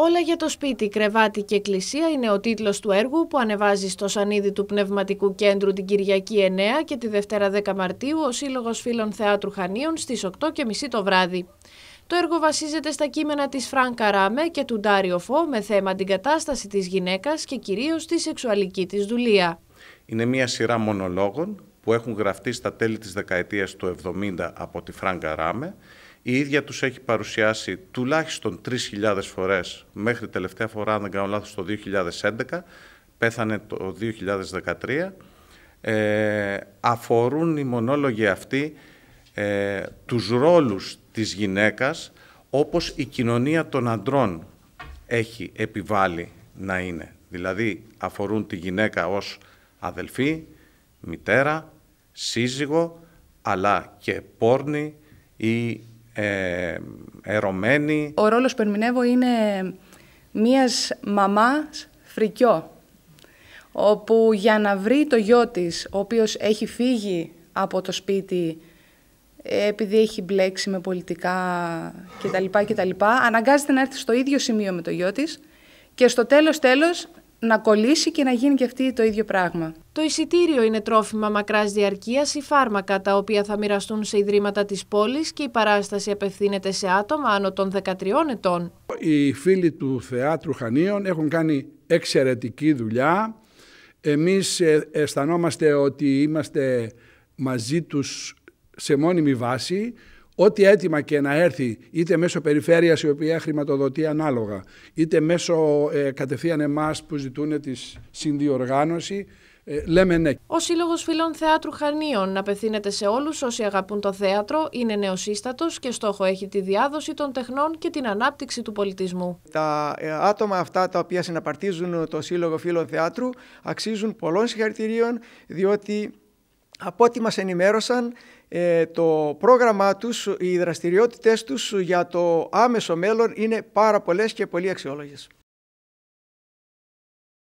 Όλα για το σπίτι, κρεβάτι και εκκλησία είναι ο τίτλος του έργου που ανεβάζει στο σανίδι του Πνευματικού Κέντρου την Κυριακή 9 και τη Δευτέρα 10 Μαρτίου ο Σύλλογος Φίλων Θεάτρου Χανίων στις 8.30 το βράδυ. Το έργο βασίζεται στα κείμενα της Φρανκα Ράμε και του Ντάριο Φω με θέμα την κατάσταση της γυναίκας και κυρίως τη σεξουαλική της δουλεία. Είναι μια σειρά μονολόγων που έχουν γραφτεί στα τέλη της δεκαετίας του 70 από τη Φραν η ίδια τους έχει παρουσιάσει τουλάχιστον 3.000 φορές μέχρι τελευταία φορά, αν δεν κάνω λάθος, το 2011, πέθανε το 2013. Ε, αφορούν οι μονόλογοι αυτοί ε, τους ρόλους της γυναίκας όπως η κοινωνία των αντρών έχει επιβάλει να είναι. Δηλαδή αφορούν τη γυναίκα ως αδελφή, μητέρα, σύζυγο, αλλά και πόρνη ή ε, ερωμένη. Ο ρόλος που ερμηνεύω είναι μίας μαμάς φρικιό, όπου για να βρει το γιο της, ο οποίος έχει φύγει από το σπίτι ε, επειδή έχει μπλέξει με πολιτικά κτλ. κτλ αναγκάζεται να έρθει στο ίδιο σημείο με το γιο της και στο τέλος τέλος να κολλήσει και να γίνει και αυτή το ίδιο πράγμα. Το εισιτήριο είναι τρόφιμα μακράς διαρκείας ή φάρμακα τα οποία θα μοιραστούν σε ιδρύματα της πόλης και η παράσταση απευθύνεται σε άτομα άνω των 13 ετών. Οι φίλοι του Θεάτρου Χανίων έχουν κάνει εξαιρετική δουλειά. Εμείς ε, αισθανόμαστε ότι είμαστε μαζί τους σε μόνιμη βάση ό,τι έτοιμα και να έρθει, είτε μέσω περιφέρειας η οποία χρηματοδοτεί ανάλογα, είτε μέσω ε, κατευθείαν εμάς που ζητούν τη συνδιοργάνωση, ε, λέμε ναι. Ο Σύλλογος Φιλών Θεάτρου Χανίων απευθύνεται σε όλους όσοι αγαπούν το θέατρο, είναι νεοσύστατος και στόχο έχει τη διάδοση των τεχνών και την ανάπτυξη του πολιτισμού. Τα ε, άτομα αυτά τα οποία συναπαρτίζουν το Σύλλογο Φίλων Θεάτρου αξίζουν πολλών συγχαρητηρίων, διότι από ό,τι μας ενημέρωσαν, ε, το πρόγραμμά τους, οι δραστηριότητες τους για το άμεσο μέλλον είναι πάρα πολλές και πολύ αξιόλογες.